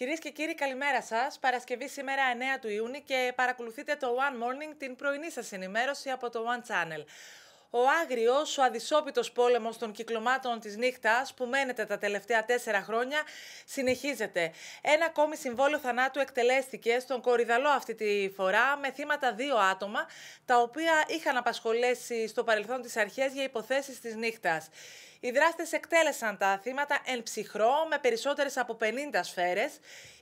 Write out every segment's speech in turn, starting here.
Κυρίες και κύριοι, καλημέρα σας. Παρασκευή σήμερα 9 του Ιούνιου και παρακολουθείτε το One Morning, την πρωινή σας ενημέρωση από το One Channel. Ο άγριος, ο αδυσόπιτος πόλεμος των κυκλωμάτων της νύχτας που μένεται τα τελευταία τέσσερα χρόνια συνεχίζεται. Ένα ακόμη συμβόλαιο θανάτου εκτελέστηκε στον Κορυδαλό αυτή τη φορά με θύματα δύο άτομα, τα οποία είχαν απασχολήσει στο παρελθόν τις αρχές για υποθέσεις της νύχτας. Οι δράστες εκτέλεσαν τα θύματα εν ψυχρό με περισσότερες από 50 σφαίρε.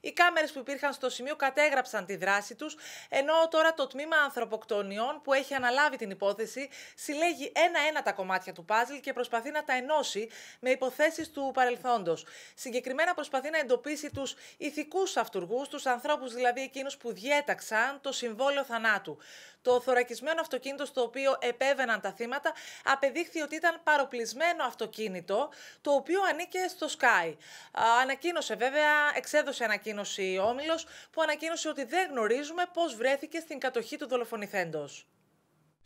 Οι κάμερες που υπήρχαν στο σημείο κατέγραψαν τη δράση τους, ενώ τώρα το τμήμα ανθρωποκτονιών που έχει αναλάβει την υπόθεση συλλέγει ένα-ένα τα κομμάτια του πάζλ και προσπαθεί να τα ενώσει με υποθέσεις του παρελθόντος. Συγκεκριμένα προσπαθεί να εντοπίσει τους ηθικούς αυτούργους, τους ανθρώπους δηλαδή εκείνους που διέταξαν το συμβόλαιο θανάτου. Το θωρακισμένο αυτοκίνητο στο οποίο επέβαιναν τα θύματα απεδείχθη ότι ήταν παροπλισμένο αυτοκίνητο το οποίο ανήκε στο Sky. Ανακοίνωσε βέβαια, εξέδωσε ανακοίνωση ο Όμιλος που ανακοίνωσε ότι δεν γνωρίζουμε πώς βρέθηκε στην κατοχή του δολοφονηθέντος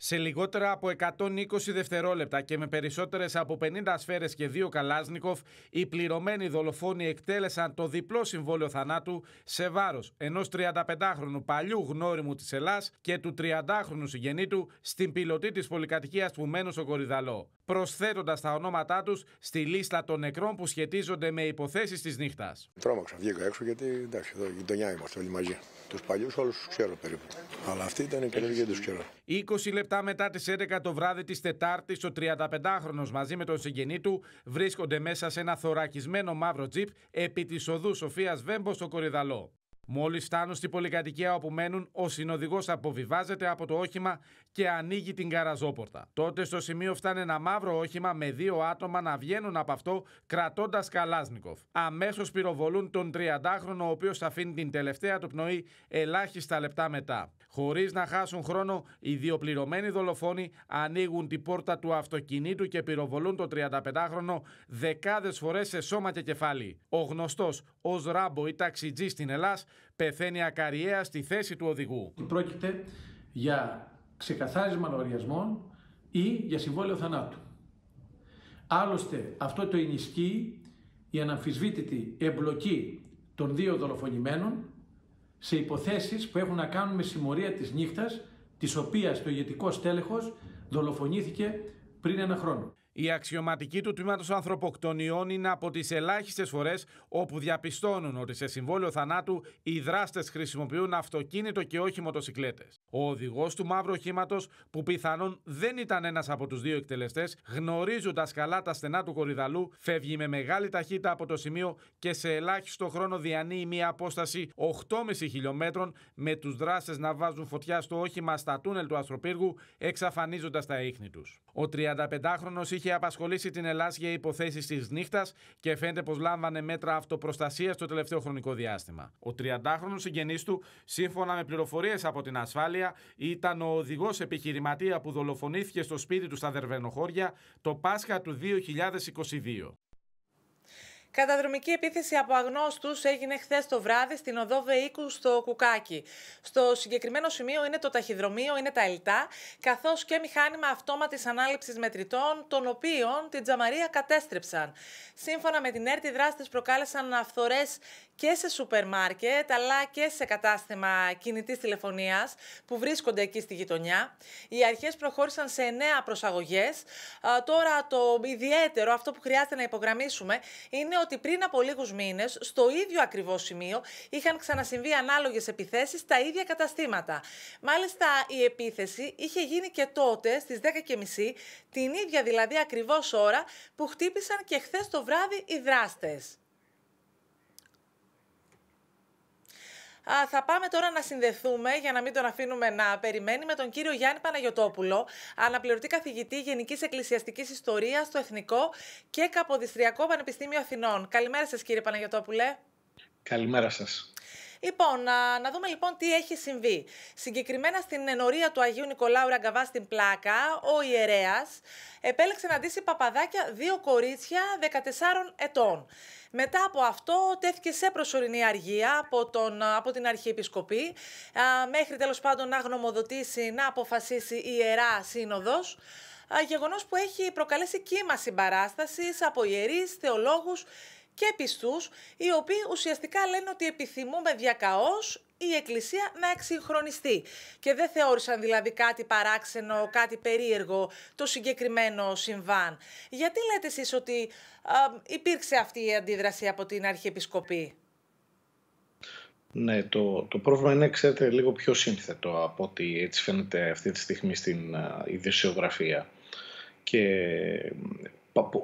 σε λιγότερα από 120 δευτερόλεπτα και με περισσότερες από 50 σφαίρες και δύο Καλάσνικοφ, οι πληρωμένοι δολοφόνοι εκτέλεσαν το διπλό συμβόλαιο θανάτου σε βάρος ενός 35χρονου παλιού γνώριμου της Ελλάς και του 30χρονου συγγενή του στην πιλωτή της πολυκατοικίας που μένουν στο Κορυδαλό, προσθέτοντας τα ονόματά τους στη λίστα των νεκρών που σχετίζονται με υποθέσεις της νυχτά. Τρώμαξα, βγήκα έξω γιατί εντάξει, εδώ γειτονιά είμαστε όλοι μαζί. Τους παλιούς όλους τους ξέρω περίπου. Αλλά αυτή ήταν η και τους ξέρω. 20 Λεπτά μετά τις 11 το βράδυ της Τετάρτης, ο 35χρονο μαζί με τον συγγενή του βρίσκονται μέσα σε ένα θωρακισμένο μαύρο τζιπ επί της οδούς Σοφίας Βέμπο στο Κορυδαλό. Μόλις φτάνουν στην πολυκατοικία όπου μένουν, ο συνοδηγός αποβιβάζεται από το όχημα και ανοίγει την καραζόπορτα. Τότε στο σημείο φτάνει ένα μαύρο όχημα με δύο άτομα να βγαίνουν από αυτό κρατώντας Καλάσνικοφ. Αμέσως πυροβολούν τον 30χρονο, ο οποίος αφήνει την τελευταία του πνοή ελάχιστα λεπτά μετά. Χωρίς να χάσουν χρόνο, οι δύο πληρωμένοι δολοφόνοι ανοίγουν την πόρτα του αυτοκινήτου και πυροβολούν τον 35χρονο δεκάδες φορές σε σώμα και κεφάλι. Ο γνωστός ω ράμπο ή ταξιτζή στην Ελλάδα πεθαίνει ακαριέα στη θέση του οδηγού. Πρόκειται για ξεκαθάρισμα λογαριασμών ή για συμβόλαιο θανάτου. Άλλωστε, αυτό το ενισχύει η αναμφισβήτητη εμπλοκή των δύο δολοφονημένων σε υποθέσεις που έχουν να κάνουν με συμμορία της νύχτας, της οποίας το ηγετικό στέλεχος δολοφονήθηκε πριν ένα χρόνο. Η αξιωματική του τμήματος ανθρωποκτονιών είναι από τις ελάχιστες φορές όπου διαπιστώνουν ότι σε συμβόλαιο θανάτου οι δράστες χρησιμοποιούν αυτοκίνητο και όχι μοτοσυκλέτες. Ο οδηγός του μαύρου οχήματος, που πιθανόν δεν ήταν ένας από τους δύο εκτελεστές, γνωρίζοντα καλά τα στενά του κοριδαλού, φεύγει με μεγάλη ταχύτητα από το σημείο και σε ελάχιστο χρόνο διανύει μια απόσταση 8,5 χιλιόμετρων, με τους δράστες να βάζουν φωτιά στο όχημα στα τούνελ του Αστροπύργου, εξαφανίζοντας τα ίχνη τους. Ο 35χρονο είχε απασχολήσει την Ελλάδα για υποθέσεις της νύχτας και φαίνεται πως λάμβανε μέτρα αυτοπροστασίας το τελευταίο χρονικό διάστημα. Ο 30χρονο συγγενής του, σύμφωνα με πληροφορίες από την ασφάλεια, ήταν ο οδηγός επιχειρηματία που δολοφονήθηκε στο σπίτι του στα Δερβενοχώρια το Πάσχα του 2022. Καταδρομική επίθεση από αγνώστους έγινε χθες το βράδυ στην οδό Βεϊκού στο Κουκάκι. Στο συγκεκριμένο σημείο είναι το ταχυδρομείο, είναι τα ελτά, καθώς και μηχάνημα αυτόματης ανάληψης μετρητών, των οποίων την τζαμαρία κατέστρεψαν. Σύμφωνα με την ΕΡΤ, οι δράστες προκάλεσαν αυθορέ και σε σούπερ μάρκετ αλλά και σε κατάστημα κινητής τηλεφωνίας που βρίσκονται εκεί στη γειτονιά. Οι αρχές προχώρησαν σε εννέα προσαγωγές. Τώρα το ιδιαίτερο, αυτό που χρειάζεται να υπογραμμίσουμε, είναι ότι πριν από λίγους μήνες στο ίδιο ακριβώς σημείο είχαν ξανασυμβεί ανάλογες επιθέσεις στα ίδια καταστήματα. Μάλιστα η επίθεση είχε γίνει και τότε στις 10.30, την ίδια δηλαδή ακριβώς ώρα που χτύπησαν και χθες το βράδυ οι δράστες. Α, θα πάμε τώρα να συνδεθούμε, για να μην τον αφήνουμε να περιμένει, με τον κύριο Γιάννη Παναγιωτόπουλο, αναπληρωτή καθηγητή Γενικής Εκκλησιαστικής Ιστορίας στο Εθνικό και Καποδιστριακό Πανεπιστήμιο Αθηνών. Καλημέρα σας, κύριε Παναγιωτόπουλε. Καλημέρα σας. Λοιπόν, να, δούμε λοιπόν τι έχει συμβεί. Συγκεκριμένα στην ενορία του Αγίου Νικολάου Ραγκαβά στην Πλάκα, ο ιερέας επέλεξε να ντύσει παπαδάκια δύο κορίτσια 14 ετών. Μετά από αυτό τέθηκε σε προσωρινή αργία από, τον, από την Αρχιεπισκοπή μέχρι τέλος πάντων να γνωμοδοτήσει, να αποφασίσει η Ιερά Σύνοδος γεγονός που έχει προκαλέσει κύμα συμπαράστασης από ιερείς, θεολόγους και πιστούς, οι οποίοι ουσιαστικά λένε ότι επιθυμούμε διακαώς η Εκκλησία να εξυγχρονιστεί. Και δεν θεώρησαν δηλαδή κάτι παράξενο, κάτι περίεργο το συγκεκριμένο συμβάν. Γιατί λέτε εσείς ότι υπήρξε αυτή η αντίδραση από την Αρχιεπισκοπή. Ναι, το, το πρόβλημα είναι, ξέρετε, λίγο πιο σύνθετο από ότι έτσι φαίνεται αυτή τη στιγμή στην Και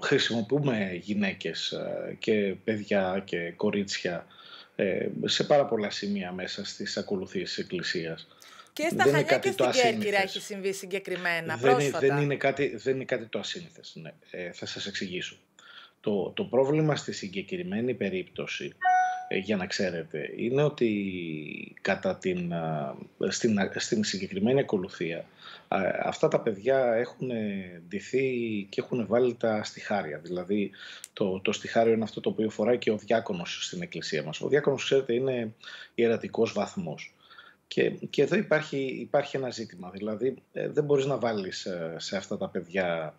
χρησιμοποιούμε γυναίκες ε, και παιδιά και κορίτσια ε, σε πάρα πολλά σημεία μέσα στις ακολουθίες της Εκκλησίας. Και στα δεν Χανιά και στην Κέρκυρα έχει συμβεί συγκεκριμένα δεν, πρόσφατα. Δεν είναι, κάτι, δεν είναι κάτι το ασύνηθες. Ναι. Ε, θα σας εξηγήσω. Το, το πρόβλημα στη συγκεκριμένη περίπτωση ε, για να ξέρετε, είναι ότι κατά την, στην, στην συγκεκριμένη ακολουθία αυτά τα παιδιά έχουν ε, ντυθεί και έχουν βάλει τα στιχάρια. Δηλαδή το, το στιχάριο είναι αυτό το οποίο φοράει και ο διάκονος στην εκκλησία μας. Ο διάκονος, ξέρετε, είναι ιερατικός βαθμός. Και, και εδώ υπάρχει, υπάρχει ένα ζήτημα. Δηλαδή ε, δεν μπορείς να βάλεις σε αυτά τα παιδιά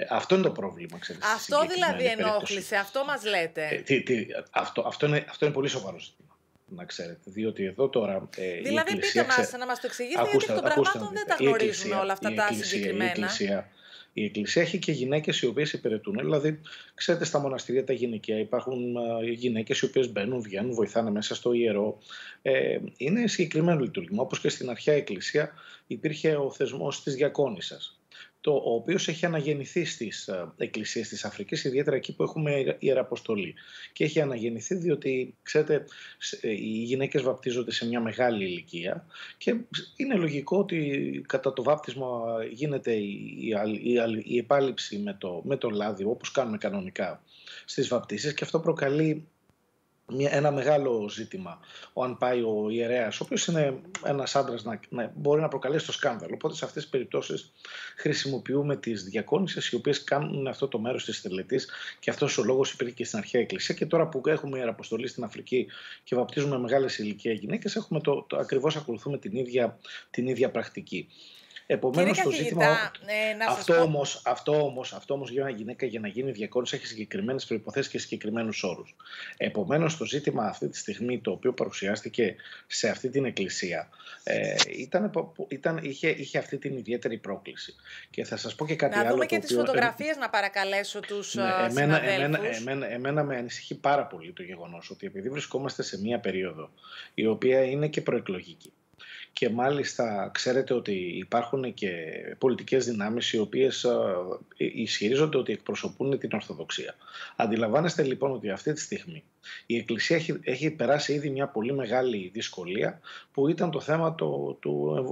ε, αυτό είναι το πρόβλημα, ξέρετε. Αυτό δηλαδή ενόχλησε, αυτό μας λέτε. Ε, τι, τι, αυτό, αυτό, είναι, αυτό είναι πολύ σοβαρό ζήτημα, να ξέρετε. Διότι εδώ τώρα. Ε, δηλαδή, εκκλησία, πείτε μας να μας το εξηγήσετε, γιατί των πραγμάτων δεν τα γνωρίζουμε όλα αυτά τα εκκλησία, συγκεκριμένα. Η εκκλησία, η εκκλησία έχει και γυναίκες οι οποίες υπηρετούν. Δηλαδή, ξέρετε, στα μοναστήρια τα γυναικεία υπάρχουν ε, γυναίκες οι οποίες μπαίνουν, βγαίνουν, βοηθάνε μέσα στο ιερό. Ε, είναι συγκεκριμένο λειτουργήμα. Όπως και στην αρχαία εκκλησία υπήρχε ο θεσμός της διακόνησας το ο έχει αναγεννηθεί στις ε, εκκλησίες της Αφρικής, ιδιαίτερα εκεί που έχουμε ιεραποστολή. Και έχει αναγεννηθεί διότι, ξέρετε, ε, οι γυναίκες βαπτίζονται σε μια μεγάλη ηλικία και είναι λογικό ότι κατά το βάπτισμα γίνεται η, η, η επάλυψη με το, με το λάδι, όπως κάνουμε κανονικά στις βαπτίσεις και αυτό προκαλεί ένα μεγάλο ζήτημα. Ο αν πάει ο ιερέας, ο οποίος είναι ένας άντρας, να, να, μπορεί να προκαλέσει το σκάνδαλο. Οπότε σε αυτές τις περιπτώσεις χρησιμοποιούμε τις διακόνησες, οι οποίες κάνουν αυτό το μέρος της τελετή και αυτός ο λόγος υπήρχε και στην αρχαία Εκκλησία. Και τώρα που έχουμε ιεραποστολή στην Αφρική και βαπτίζουμε μεγάλες ηλικία γυναίκες, το, ακριβώς ακολουθούμε την ίδια, την ίδια πρακτική. Επομένως το ζήτημα. Ε, να αυτό όμως, αυτό όμως, αυτό όμως για μια γυναίκα για να γίνει διακόνηση έχει συγκεκριμένες προποθέσει και συγκεκριμένους όρους. Επομένως το ζήτημα αυτή τη στιγμή το οποίο παρουσιάστηκε σε αυτή την εκκλησία ε, ήταν, ήταν, είχε, είχε αυτή την ιδιαίτερη πρόκληση. Και θα σας πω και κάτι να άλλο. Να δούμε και τις φωτογραφίες να παρακαλέσω τους ναι, ε, εμένα, εμένα, εμένα, εμένα με ανησυχεί πάρα πολύ το γεγονός ότι επειδή βρισκόμαστε σε μια περίοδο η οποία είναι και προεκλογική και μάλιστα ξέρετε ότι υπάρχουν και πολιτικές δυνάμεις οι οποίες ε, ισχυρίζονται ότι εκπροσωπούν την Ορθοδοξία. Αντιλαμβάνεστε λοιπόν ότι αυτή τη στιγμή η Εκκλησία έχει, έχει περάσει ήδη μια πολύ μεγάλη δυσκολία που ήταν το θέμα το, το,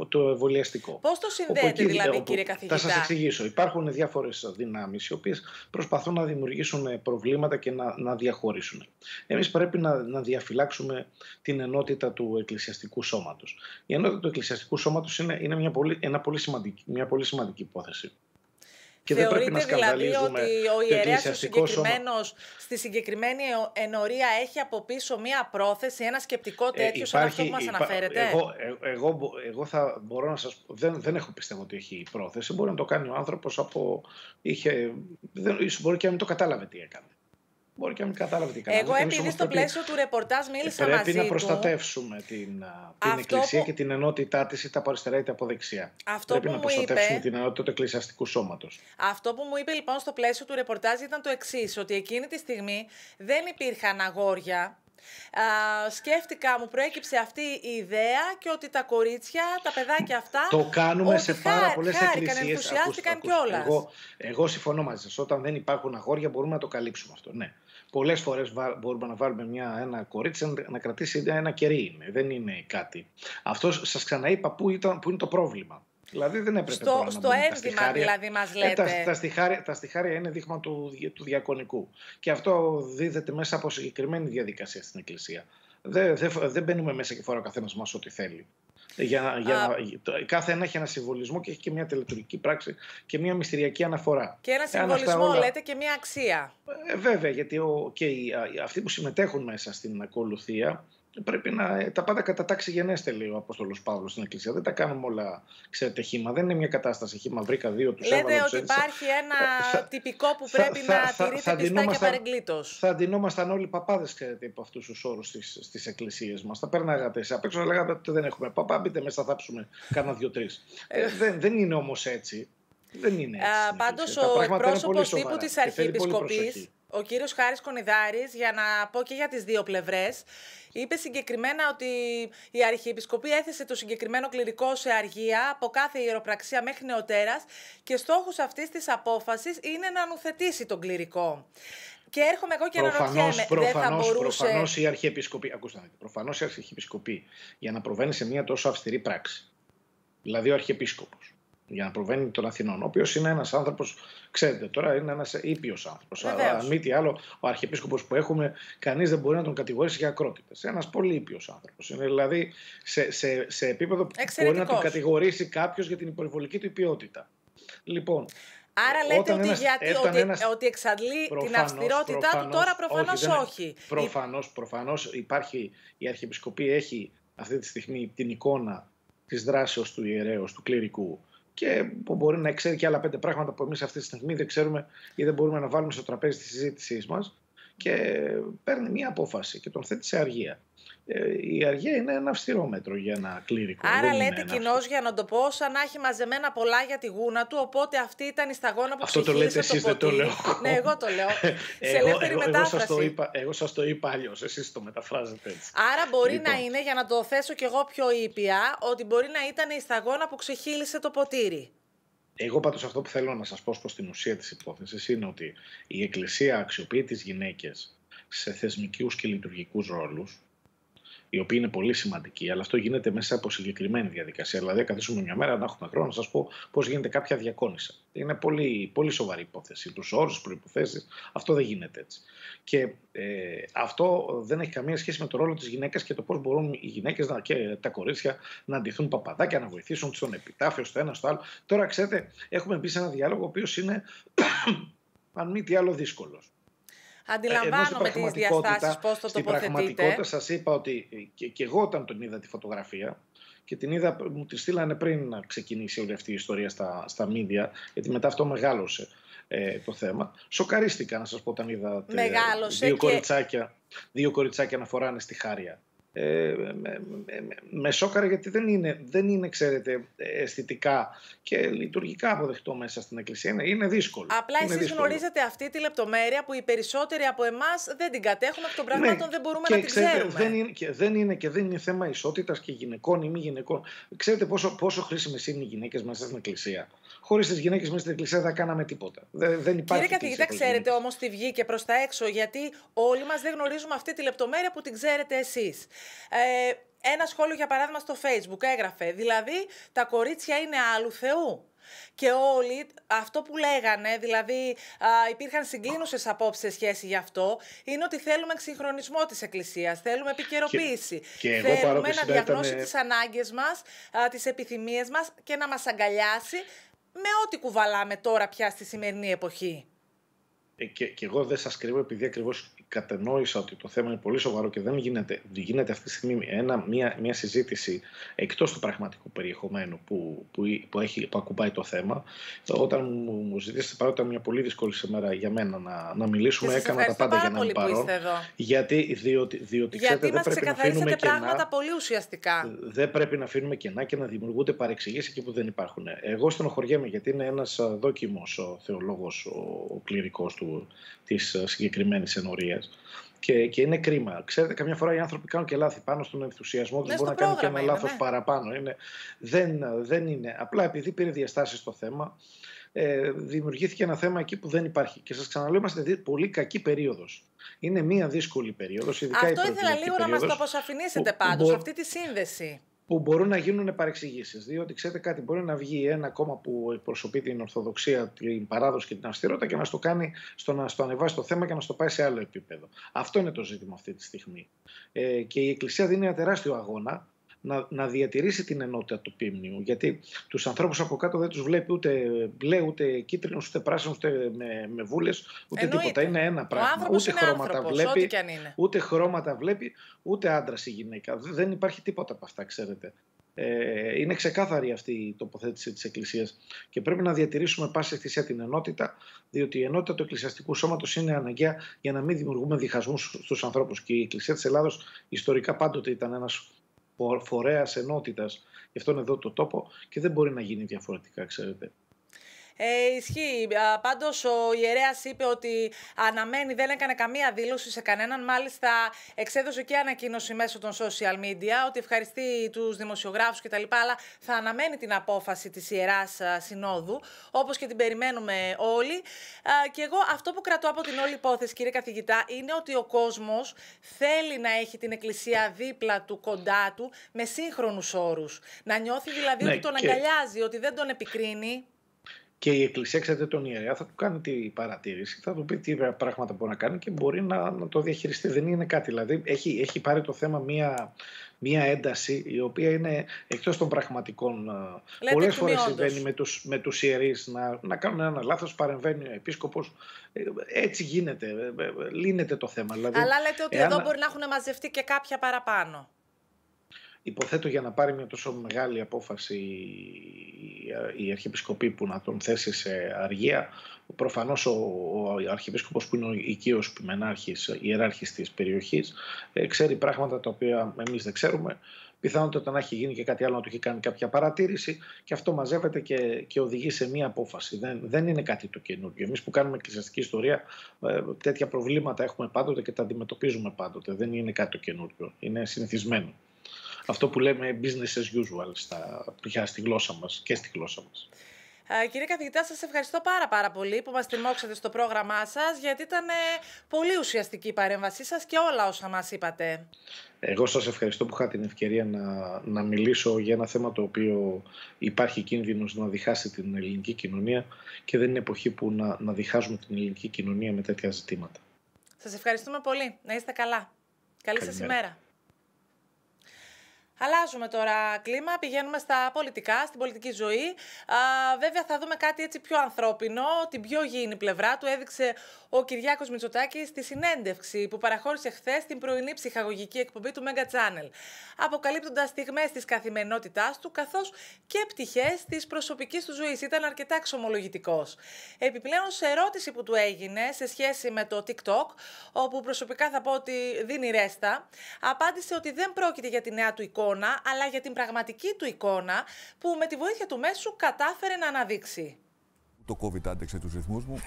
το Πώς το συνδέεται εκεί, δηλαδή, όπου, κύριε Καθηγητά. Θα σας εξηγήσω. Υπάρχουν διάφορες δυνάμει οι οποίες προσπαθούν να δημιουργήσουν προβλήματα και να, να διαχωρίσουν. Εμείς πρέπει να, να διαφυλάξουμε την ενότητα του εκκλησιαστικού σώματος. Η ενότητα του εκκλησιαστικού σώματος είναι, είναι μια, πολύ, πολύ σημαντική, μια πολύ σημαντική υπόθεση. Θεωρείτε δεν δηλαδή ότι ο ιερέας ο συγκεκριμένος, στη συγκεκριμένη ενορία έχει από πίσω μία πρόθεση, ένα σκεπτικό ε, τέτοιο ε, σαν αυτό που μας αναφέρετε. Εγώ, ε, εγώ, εγώ, θα μπορώ να σας δεν, δεν έχω πιστεύω ότι έχει πρόθεση. Μπορεί να το κάνει ο άνθρωπος από... Είχε, δεν, ίσως μπορεί και να μην το κατάλαβε τι έκανε. Μπορεί και να μην κατάλαβε τι Εγώ, επειδή στο πλαίσιο του ρεπορτάζ μίλησα μαζί του. Πρέπει να προστατεύσουμε του. την, την Αυτό Εκκλησία και την ενότητά της, είτε από αριστερά είτε από δεξιά. Αυτό πρέπει που να προστατεύσουμε είπε... την ενότητα του εκκλησιαστικού σώματος. Αυτό που μου είπε λοιπόν στο πλαίσιο του ρεπορτάζ ήταν το εξής, ότι εκείνη τη στιγμή δεν υπήρχαν αγόρια. Α, σκέφτηκα, μου προέκυψε αυτή η ιδέα και ότι τα κορίτσια, τα παιδάκια αυτά. Το κάνουμε σε πάρα πολλέ εκκλησίες. ενθουσιάστηκαν κιόλας. Εγώ, εγώ συμφωνώ μαζί σας. Όταν δεν υπάρχουν αγόρια, μπορούμε να το καλύψουμε αυτό. Ναι. Πολλές φορές μπορούμε να βάλουμε μια, ένα κορίτσι να κρατήσει ένα κερί. Δεν είναι κάτι. Αυτός σας ξαναείπα που, ήταν, που είναι το πρόβλημα. Δηλαδή δεν έπρεπε στο, τώρα στο να δηλαδή μας ε, λέτε. τα, τα, στιχάρια, τα στιχάρια είναι δείγμα του, του διακονικού. Και αυτό δίδεται μέσα από συγκεκριμένη διαδικασία στην Εκκλησία. Δεν, μπαίνουμε μέσα και φορά ο καθένας μας ό,τι θέλει. Για, για, κάθε ένα έχει ένα συμβολισμό και έχει και μια τελετουργική πράξη και μια μυστηριακή αναφορά. Και ένα συμβολισμό, λέτε, και μια αξία. Ε, βέβαια, γιατί ο, και οι, αυτοί που συμμετέχουν μέσα στην ακολουθία πρέπει να τα πάντα κατά τάξη γενέστε, λίγο, ο Απόστολος Παύλος στην Εκκλησία. Δεν τα κάνουμε όλα, ξέρετε, χήμα. Δεν είναι μια κατάσταση χήμα. Βρήκα δύο τους έβαλα. Λέτε ότι υπάρχει ένα θα, τυπικό που πρέπει να τηρείται πιστά και παρεγκλήτως. Θα αντινόμασταν όλοι οι παπάδες, ξέρετε, υπό αυτούς τους όρους στι εκκλησίε μα. Θα παίρναγατε σε απ' έξω, λέγατε ότι δεν έχουμε παπά. Μπείτε μέσα, θα θάψουμε κάνα δύο-τρει. Ε, ε. δεν, δεν είναι όμως έτσι. Δεν είναι. Πάντω ο εκπρόσωπος τύπου τη Αρχιεπισκοπή ο κύριος Χάρης Κονιδάρης, για να πω και για τις δύο πλευρές, είπε συγκεκριμένα ότι η Αρχιεπισκοπή έθεσε το συγκεκριμένο κληρικό σε αργία από κάθε ιεροπραξία μέχρι νεοτέρας και στόχος αυτής της απόφασης είναι να ανουθετήσει τον κληρικό. Και έρχομαι εγώ και προφανώς, αναρωτιέμαι, προφανώς, δεν θα μπορούσε... Προφανώς η Αρχιεπισκοπή, ακούστε, προφανώς η Αρχιεπισκοπή για να προβαίνει σε μια τόσο αυστηρή πράξη, δηλαδή ο Αρχιεπίσκοπος, για να προβαίνει τον Αθηνών. Ο οποίος είναι ένας άνθρωπος, ξέρετε τώρα, είναι ένας ήπιος άνθρωπος. Αλλά μη τι άλλο, ο αρχιεπίσκοπος που έχουμε, κανείς δεν μπορεί να τον κατηγορήσει για ακρότητες. Ένας πολύ ήπιος άνθρωπος. Είναι δηλαδή σε, σε, σε επίπεδο που μπορεί να τον κατηγορήσει κάποιος για την υπερβολική του ποιότητα. Λοιπόν, Άρα λέτε ότι, ένας, γιατί, ότι, ένας... εξαντλεί την αυστηρότητά του τώρα προφανώς όχι. όχι. Προφανώς, προφανώς υπάρχει, η Αρχιεπισκοπή έχει αυτή τη στιγμή την εικόνα της δράσεως του ιερέως, του κληρικού και που μπορεί να ξέρει και άλλα πέντε πράγματα που εμείς αυτή τη στιγμή δεν ξέρουμε ή δεν μπορούμε να βάλουμε στο τραπέζι τη συζήτησής μας. Και παίρνει μια απόφαση και τον θέτει σε αργία. Ε, η αργία είναι ένα αυστηρό μέτρο για ένα κλήρικο. Άρα Δεν λέτε κοινώ για να το πω, σαν να έχει μαζεμένα πολλά για τη γούνα του, οπότε αυτή ήταν η σταγόνα που Αυτό το λέτε εσείς, δεν το λέω. Ναι, εγώ το λέω. σε ελεύθερη μετάφραση. Εγώ σας το είπα αλλιώς, εσείς το μεταφράζετε έτσι. Άρα μπορεί λοιπόν. να είναι, για να το θέσω κι εγώ πιο ήπια, ότι μπορεί να ήταν η σταγόνα που ξεχύλισε το ποτήρι. Εγώ πάντως αυτό που θέλω να σας πω προς την ουσία της υπόθεσης είναι ότι η Εκκλησία αξιοποιεί τις γυναίκες σε θεσμικούς και λειτουργικούς ρόλους η οποία είναι πολύ σημαντική, αλλά αυτό γίνεται μέσα από συγκεκριμένη διαδικασία. Δηλαδή, καθίσουμε μια μέρα να έχουμε χρόνο να σας πω πώς γίνεται κάποια διακόνηση. Είναι πολύ, πολύ σοβαρή υπόθεση. Τους όρους, προποθέσει, αυτό δεν γίνεται έτσι. Και ε, αυτό δεν έχει καμία σχέση με το ρόλο της γυναίκας και το πώς μπορούν οι γυναίκες και τα κορίτσια να αντιθούν παπαδάκια, να βοηθήσουν στον επιτάφιο, στο ένα, στο άλλο. Τώρα, ξέρετε, έχουμε μπει σε ένα διάλογο ο οποίος είναι, αν μη τι άλλο, δύσκολος. Αντιλαμβάνομαι τι διαστάσεις, πώς το τοποθετείτε. Στην πραγματικότητα, σας είπα ότι και, εγώ όταν τον είδα τη φωτογραφία, και την είδα, μου τη στείλανε πριν να ξεκινήσει όλη αυτή η ιστορία στα, στα μίδια, γιατί μετά αυτό μεγάλωσε ε, το θέμα. Σοκαρίστηκα να σας πω όταν είδα δύο, κοριτσάκια, δύο κοριτσάκια να φοράνε στη χάρια ε, με, με, γιατί δεν είναι, δεν είναι, ξέρετε, αισθητικά και λειτουργικά αποδεκτό μέσα στην εκκλησία. Είναι, δύσκολο. Απλά εσεί γνωρίζετε αυτή τη λεπτομέρεια που οι περισσότεροι από εμάς δεν την κατέχουμε, και των ναι, πραγμάτων ναι, δεν μπορούμε να την ξέρουμε. Δεν είναι, και δεν είναι και δεν είναι θέμα ισότητας και γυναικών ή μη γυναικών. Ξέρετε πόσο, πόσο χρήσιμες είναι οι γυναίκες μέσα στην εκκλησία. Χωρίς τις γυναίκες μέσα στην εκκλησία δεν κάναμε τίποτα. Δεν, δεν υπάρχει Κύριε καθηγητά, ξέρετε όμως τι βγήκε προς τα έξω, γιατί όλοι μας δεν γνωρίζουμε αυτή τη λεπτομέρεια που την ξέρετε εσείς. Ε, ένα σχόλιο για παράδειγμα στο facebook έγραφε δηλαδή τα κορίτσια είναι άλλου θεού και όλοι αυτό που λέγανε, δηλαδή υπήρχαν συγκλίνουσες απόψεις σε σχέση γι' αυτό, είναι ότι θέλουμε εξυγχρονισμό της Εκκλησίας, θέλουμε επικαιροποίηση, και, θέλουμε να διαγνώσει ήταν... τις ανάγκες μας, α, τις επιθυμίες μας και να μας αγκαλιάσει με ό,τι κουβαλάμε τώρα πια στη σημερινή εποχή. Ε, και, και εγώ δεν σας κρύβω επειδή ακριβώς κατενόησα ότι το θέμα είναι πολύ σοβαρό και δεν γίνεται, γίνεται αυτή τη στιγμή μια, μια συζήτηση εκτός του πραγματικού περιεχομένου που, που, έχει, που ακουμπάει το θέμα. Όταν μου, μου ζητήσετε παρότι ήταν μια πολύ δύσκολη σήμερα για μένα να, να μιλήσουμε, έκανα τα πάντα για να μην παρώ. Γιατί, διότι, διότι γιατί μας ξεκαθαρίσατε πράγματα πολύ ουσιαστικά. Δεν πρέπει να αφήνουμε κενά και να δημιουργούνται παρεξηγήσεις εκεί που δεν υπάρχουν. Εγώ στενοχωριέμαι γιατί είναι ένας δόκιμος ο θεολόγος, ο, ο κληρικός του του, της ε, συγκεκριμένης ενορίας. Και, και είναι κρίμα. Ξέρετε, καμιά φορά οι άνθρωποι κάνουν και λάθη πάνω στον ενθουσιασμό τους. Ναι, Μπορεί να κάνουν και ένα λάθος ναι. παραπάνω. Είναι, δεν, δεν είναι. Απλά επειδή πήρε διαστάσεις το θέμα, ε, δημιουργήθηκε ένα θέμα εκεί που δεν υπάρχει. Και σας ξαναλέω, είμαστε πολύ κακή περίοδος. Είναι μία δύσκολη περίοδος. Αυτό ήθελα λίγο να μας το αποσαφηνίσετε πάντω, αυτή τη σύνδεση που μπορούν να γίνουν παρεξηγήσεις. Διότι ξέρετε κάτι, μπορεί να βγει ένα κόμμα που εκπροσωπεί την Ορθοδοξία, την παράδοση και την αυστηρότητα και να στο, κάνει, στο, να στο ανεβάσει το θέμα και να στο πάει σε άλλο επίπεδο. Αυτό είναι το ζήτημα αυτή τη στιγμή. Ε, και η Εκκλησία δίνει ένα τεράστιο αγώνα να, να διατηρήσει την ενότητα του πίμνιου. Γιατί τους ανθρώπους από κάτω δεν τους βλέπει ούτε μπλε, ούτε κίτρινος, ούτε πράσινος, ούτε με, με βούλες, ούτε Εννοείται. τίποτα. Είναι ένα πράγμα. Ο ούτε είναι χρώματα άνθρωπος, βλέπει, ό,τι και αν είναι. ούτε χρώματα βλέπει, ούτε άντρας ή γυναίκα. Δεν υπάρχει τίποτα από αυτά, ξέρετε. Ε, είναι ξεκάθαρη αυτή η τοποθέτηση της Εκκλησίας και πρέπει να διατηρήσουμε πάση θυσία την ενότητα, διότι η τοποθετηση τη εκκλησία. και πρεπει να διατηρησουμε παση θυσια την ενοτητα διοτι η ενοτητα του εκκλησιαστικού σώματος είναι αναγκαία για να μην δημιουργούμε διχασμούς στους ανθρώπους Και η Εκκλησία της Ελλάδος ιστορικά πάντοτε ήταν ένας φορέας ενότητας, γι' αυτόν εδώ το τόπο και δεν μπορεί να γίνει διαφορετικά, ξέρετε. Ε, ισχύει. Πάντως, ο ιερέας είπε ότι αναμένει, δεν έκανε καμία δήλωση σε κανέναν. Μάλιστα, εξέδωσε και ανακοίνωση μέσω των social media ότι ευχαριστεί τους δημοσιογράφους κτλ. Αλλά θα αναμένει την απόφαση της ιεράς συνόδου, όπως και την περιμένουμε όλοι. Και εγώ αυτό που κρατώ από την όλη υπόθεση, κύριε καθηγητά, είναι ότι ο κόσμος θέλει να έχει την εκκλησία δίπλα του, κοντά του, με σύγχρονους όρους. Να νιώθει δηλαδή ναι, ότι τον αγκαλιάζει, ότι δεν τον επικρίνει και η Εκκλησία, ξέρετε, τον ιερέα θα του κάνει την παρατήρηση, θα του πει τι πράγματα μπορεί να κάνει και μπορεί να, να το διαχειριστεί. Δεν είναι κάτι. Δηλαδή, έχει, έχει πάρει το θέμα μία, μία ένταση η οποία είναι εκτός των πραγματικών. Ε, Πολλέ φορέ συμβαίνει με τους με τους ιερείς να, να κάνουν ένα λάθος, παρεμβαίνει ο επίσκοπος. Ε, έτσι γίνεται. Ε, λύνεται το θέμα. Δηλαδή, Αλλά λέτε ότι εδώ μπορεί να έχουν μαζευτεί και κάποια παραπάνω. Υποθέτω για να πάρει μια τόσο μεγάλη απόφαση η Αρχιεπισκοπή που να τον θέσει σε αργία. Προφανώς ο, ο Αρχιεπίσκοπος που είναι ο οικείος πειμενάρχη, ιεράρχης της περιοχής, ε, ξέρει πράγματα τα οποία εμείς δεν ξέρουμε. Πιθανότατα να έχει γίνει και κάτι άλλο, να του έχει κάνει κάποια παρατήρηση και αυτό μαζεύεται και, και οδηγεί σε μία απόφαση. Δεν, δεν είναι κάτι το καινούργιο. Εμείς που κάνουμε εκκλησιαστική ιστορία, ε, τέτοια προβλήματα έχουμε πάντοτε και τα αντιμετωπίζουμε πάντοτε. Δεν είναι κάτι το καινούργιο. Είναι συνηθισμένο αυτό που λέμε business as usual στα, πια στη γλώσσα μας και στη γλώσσα μας. Ε, κύριε καθηγητά, σας ευχαριστώ πάρα πάρα πολύ που μας τιμώξατε στο πρόγραμμά σας γιατί ήταν ε, πολύ ουσιαστική η παρέμβασή σας και όλα όσα μας είπατε. Εγώ σας ευχαριστώ που είχα την ευκαιρία να, να μιλήσω για ένα θέμα το οποίο υπάρχει κίνδυνος να διχάσει την ελληνική κοινωνία και δεν είναι εποχή που να, να διχάζουμε την ελληνική κοινωνία με τέτοια ζητήματα. Σας ευχαριστούμε πολύ. Να είστε καλά. Καλή, σας σας ημέρα. Αλλάζουμε τώρα κλίμα, πηγαίνουμε στα πολιτικά, στην πολιτική ζωή. Α, βέβαια θα δούμε κάτι έτσι πιο ανθρώπινο, την πιο γήινη πλευρά του έδειξε ο Κυριάκος Μητσοτάκης στη συνέντευξη που παραχώρησε χθες στην πρωινή ψυχαγωγική εκπομπή του Mega Channel, αποκαλύπτοντας στιγμές της καθημερινότητάς του καθώς και πτυχές της προσωπικής του ζωής. Ήταν αρκετά εξομολογητικός. Επιπλέον, σε ερώτηση που του έγινε σε σχέση με το TikTok, όπου προσωπικά θα πω ότι δίνει ρέστα, απάντησε ότι δεν πρόκειται για τη νέα του εικόνα αλλά για την πραγματική του εικόνα που με τη βοήθεια του μέσου κατάφερε να αναδείξει το COVID άντεξε τους ρυθμούς μου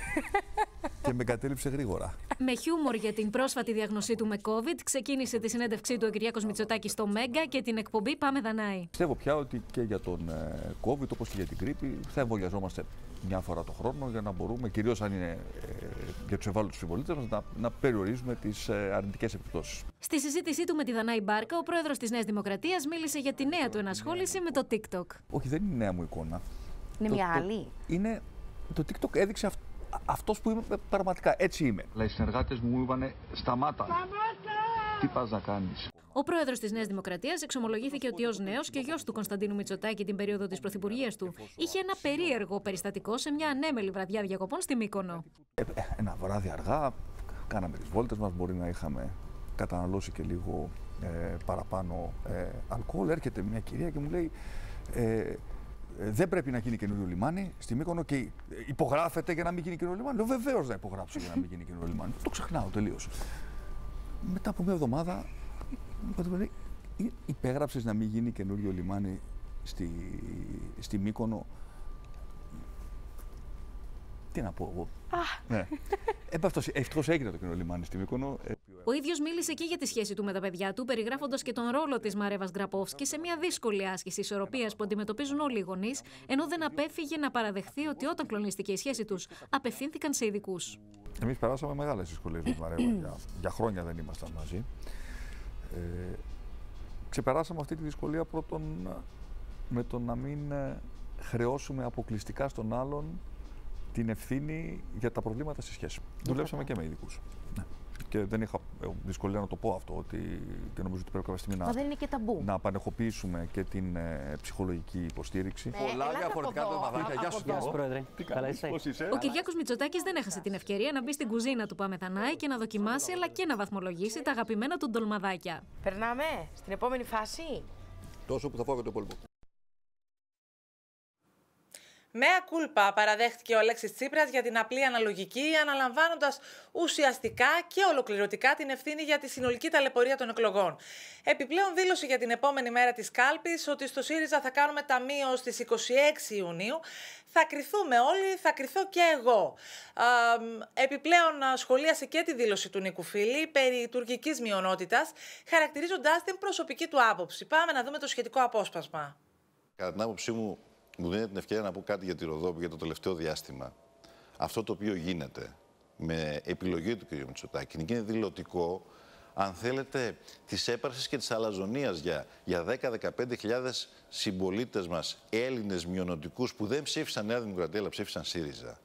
και με κατέληψε γρήγορα. Με χιούμορ για την πρόσφατη διαγνωσή του με COVID, ξεκίνησε τη συνέντευξή του ο Κυριάκος Μητσοτάκης στο Μέγκα και την εκπομπή Πάμε Δανάη. Πιστεύω πια ότι και για τον ε, COVID, όπως και για την κρύπη, θα εμβολιαζόμαστε μια φορά το χρόνο για να μπορούμε, κυρίως αν είναι ε, για τους ευάλωτους συμπολίτε μας, να, να περιορίζουμε τις ε, αρνητικές επιπτώσεις. Στη συζήτησή του με τη Δανάη Μπάρκα, ο πρόεδρος της Νέας Δημοκρατίας μίλησε για τη νέα του ενασχόληση με το TikTok. Όχι, δεν είναι η νέα μου εικόνα. Είναι το, μια άλλη. Το, είναι το TikTok έδειξε αυτό αυτός που είμαι πραγματικά. Έτσι είμαι. Αλλά οι συνεργάτες μου είπανε σταμάτα. Τι πας να κάνεις. Ο πρόεδρος της Νέας Δημοκρατίας εξομολογήθηκε ότι ως νέος και γιος του Κωνσταντίνου Μητσοτάκη την περίοδο της πρωθυπουργίας του είχε ένα περίεργο περιστατικό σε μια ανέμελη βραδιά διακοπών στη Μύκονο. Ε, ε ένα βράδυ αργά, κάναμε τις βόλτες μας. Μπορεί να είχαμε καταναλώσει και λίγο ε, παραπάνω ε, αλκοόλ. Έρχεται μια κυρία και μου λέει. Ε, δεν πρέπει να γίνει καινούριο λιμάνι στη Μύκονο και υπογράφεται για να μην γίνει καινούριο λιμάνι. Λέω βεβαίως να υπογράψω για να μην γίνει καινούριο λιμάνι. Το ξεχνάω τελείως. Μετά από μια εβδομάδα δηλαδή, ε, υπέγραψες να μην γίνει καινούριο λιμάνι στη, στη Μύκονο τι να πω εγώ. ναι. Ε, Ευτυχώς έγινε το κοινό λιμάνι στη Μύκονο. Ε, Ο ίδιος μίλησε και για τη σχέση του με τα παιδιά του, περιγράφοντας και τον ρόλο της Μαρέβας Γκραπόφσκη σε μια δύσκολη άσκηση ισορροπίας που αντιμετωπίζουν όλοι οι γονείς, ενώ δεν απέφυγε να παραδεχθεί ότι όταν κλονίστηκε η σχέση τους, απευθύνθηκαν σε ειδικούς. Εμείς περάσαμε μεγάλες δυσκολίες με τη Μαρέβα. για, για χρόνια δεν ήμασταν μαζί. Ε, ξεπεράσαμε αυτή τη δυσκολία πρώτον με το να μην ε, χρεώσουμε αποκλειστικά στον άλλον την ευθύνη για τα προβλήματα στη σχέση. Δουλέψαμε και με ειδικούς. Ναι. Και δεν είχα ε, δυσκολία να το πω αυτό, ότι και νομίζω ότι πρέπει κάποια στιγμή να, δεν είναι και ταμπού. να πανεχοποιήσουμε και την ε, ψυχολογική υποστήριξη. Ε, Πολλά διαφορετικά τόλμαδάκια. Γεια σου, Γεια Πρόεδρε. Καλά είσαι. Ο Κυριάκος Μητσοτάκης δεν έχασε την ευκαιρία να μπει στην κουζίνα του Παμεθανάη και να δοκιμάσει αλλά και να βαθμολογήσει τα αγαπημένα του ντολμαδάκια. Περνάμε στην επόμενη φάση. Τόσο που θα φάω το υπόλοιπο. Μέα κούλπα παραδέχτηκε ο Αλέξης Τσίπρας για την απλή αναλογική, αναλαμβάνοντας ουσιαστικά και ολοκληρωτικά την ευθύνη για τη συνολική ταλαιπωρία των εκλογών. Επιπλέον, δήλωσε για την επόμενη μέρα της κάλπης ότι στο ΣΥΡΙΖΑ θα κάνουμε ταμείο στις 26 Ιουνίου. Θα κρυθούμε όλοι, θα κρυθώ και εγώ. Επιπλέον, σχολίασε και τη δήλωση του Νίκου Φίλη περί τουρκικής μειονότητας, χαρακτηρίζοντα την προσωπική του άποψη. Πάμε να δούμε το σχετικό απόσπασμα. Κατά την άποψή μου, μου δίνετε την ευκαιρία να πω κάτι για τη Ροδόπη για το τελευταίο διάστημα. Αυτό το οποίο γίνεται με επιλογή του κ. Μητσοτάκη είναι δηλωτικό, αν θέλετε, της έπαρσης και της αλαζονίας για, για 10-15.000 συμπολίτες μας, Έλληνες μειονοτικούς που δεν ψήφισαν Νέα Δημοκρατία, αλλά ψήφισαν ΣΥΡΙΖΑ.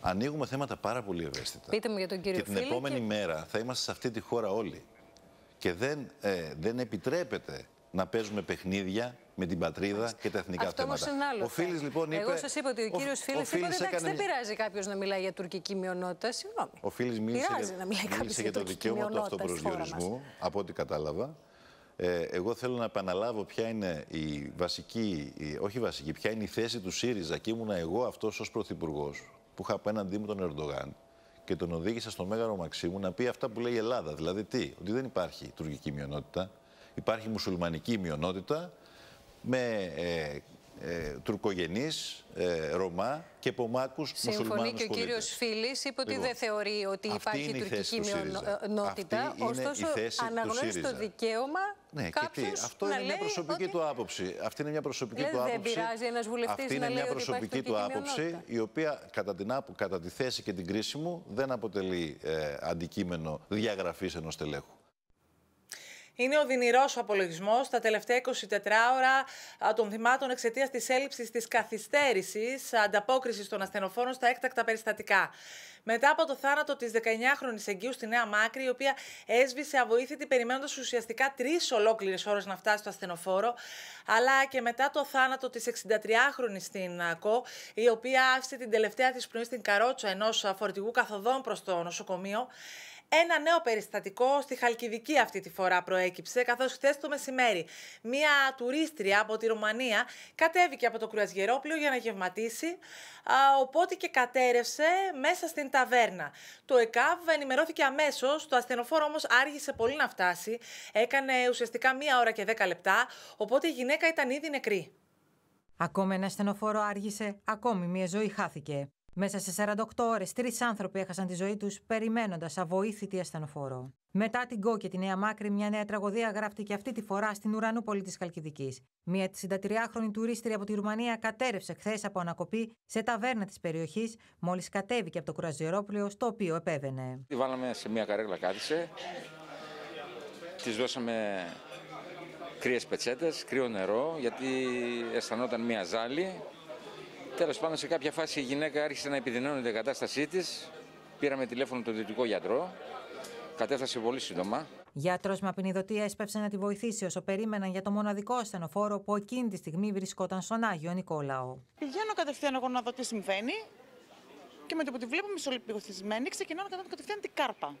Ανοίγουμε θέματα πάρα πολύ ευαίσθητα. Πείτε μου για τον κύριο Και την επόμενη μέρα θα είμαστε σε αυτή τη χώρα όλοι. Και δεν, ε, δεν επιτρέπεται να παίζουμε παιχνίδια με την πατρίδα και τα εθνικά Αυτό θέματα. Αυτό είναι άλλο. Ο Φίλης, λοιπόν, είπε, Εγώ σας είπα ότι ο κύριο Φίλη είπε ότι έκανε... δεν πειράζει κάποιος να μιλάει για τουρκική μειονότητα. Συγγνώμη. Ο Φίλης μίλησε, για... για το δικαίωμα του αυτοπροσδιορισμού, από ό,τι κατάλαβα. Ε, εγώ θέλω να επαναλάβω ποια είναι η βασική, η, όχι βασική, ποια είναι η θέση του ΣΥΡΙΖΑ και ήμουνα εγώ αυτός ως πρωθυπουργός που είχα απέναντί μου τον Ερντογάν και τον οδήγησα στο Μέγαρο Μαξίμου να πει αυτά που λέει η Ελλάδα. Δηλαδή τι, ότι δεν υπάρχει τουρκική μειονότητα, υπάρχει μουσουλμανική μειονότητα με ε, ε, τουρκογενείς, ε, Ρωμά και πομάκους Συμφωνή μουσουλμάνους Συμφωνεί και ο πολίτες. κύριος Φίλης, είπε ότι λοιπόν, δεν θεωρεί ότι αυτή υπάρχει τουρκική μειονότητα, ωστόσο αναγνωρίζει το δικαίωμα ναι, Αυτό είναι μια προσωπική του άποψη. Αυτή είναι μια προσωπική του άποψη. Δεν πειράζει ένας βουλευτής Αυτή είναι μια προσωπική του άποψη, η οποία κατά, την, κατά τη θέση και την κρίση μου δεν αποτελεί ε, αντικείμενο διαγραφής ενός τελέχου. Είναι οδυνηρό ο απολογισμός τα τελευταία 24 ώρα των θυμάτων εξαιτίας της έλλειψης της καθυστέρησης ανταπόκρισης των ασθενοφόρων στα έκτακτα περιστατικά. Μετά από το θάνατο της 19χρονη εγγύου στη Νέα Μάκρη, η οποία έσβησε αβοήθητη περιμένοντας ουσιαστικά τρεις ολόκληρες ώρες να φτάσει στο ασθενοφόρο, αλλά και μετά το θάνατο της 63χρονη στην ΑΚΟ, η οποία άφησε την τελευταία της πνοή στην καρότσα ενός φορτηγού καθοδόν προς το νοσοκομείο. Ένα νέο περιστατικό στη Χαλκιδική αυτή τη φορά προέκυψε, καθώς χθες το μεσημέρι μία τουρίστρια από τη Ρουμανία κατέβηκε από το κρουαζιερόπλαιο για να γευματίσει, οπότε και κατέρευσε μέσα στην ταβέρνα. Το ΕΚΑΒ ενημερώθηκε αμέσως, το ασθενοφόρο όμως άργησε πολύ να φτάσει, έκανε ουσιαστικά μία ώρα και δέκα λεπτά, οπότε η γυναίκα ήταν ήδη νεκρή. ακομα ένα ασθενοφόρο άργησε, ακόμη μία ζωή χάθηκε. Μέσα σε 48 ώρες, τρεις άνθρωποι έχασαν τη ζωή τους περιμένοντας αβοήθητη ασθενοφόρο. Μετά την Κό και τη Νέα Μάκρη, μια νέα τραγωδία γράφτηκε αυτή τη φορά στην ουρανούπολη της Καλκιδική. Μια 63χρονη τουρίστρια από τη Ρουμανία κατέρευσε χθες από ανακοπή σε ταβέρνα της περιοχής, μόλις κατέβηκε από το κουραζιερόπλαιο στο οποίο επέβαινε. Τη βάλαμε σε μια καρέκλα, κάθισε. Της δώσαμε κρύες πετσέτες, κρύο νερό, γιατί αισθανόταν μια ζάλη Τέλος πάντων, σε κάποια φάση η γυναίκα άρχισε να επιδεινώνεται η κατάστασή της. Πήραμε τηλέφωνο τον δυτικό γιατρό. Κατέφθασε πολύ σύντομα. Γιατρός με απεινιδωτή έσπευσε να τη βοηθήσει όσο περίμεναν για το μοναδικό ασθενοφόρο που εκείνη τη στιγμή βρισκόταν στον Άγιο Νικόλαο. Πηγαίνω κατευθείαν εγώ να δω τι συμβαίνει. Και με το που τη βλέπω μισολυπηγωθισμένη, ξεκινάω να κατευθείαν την κάρπα.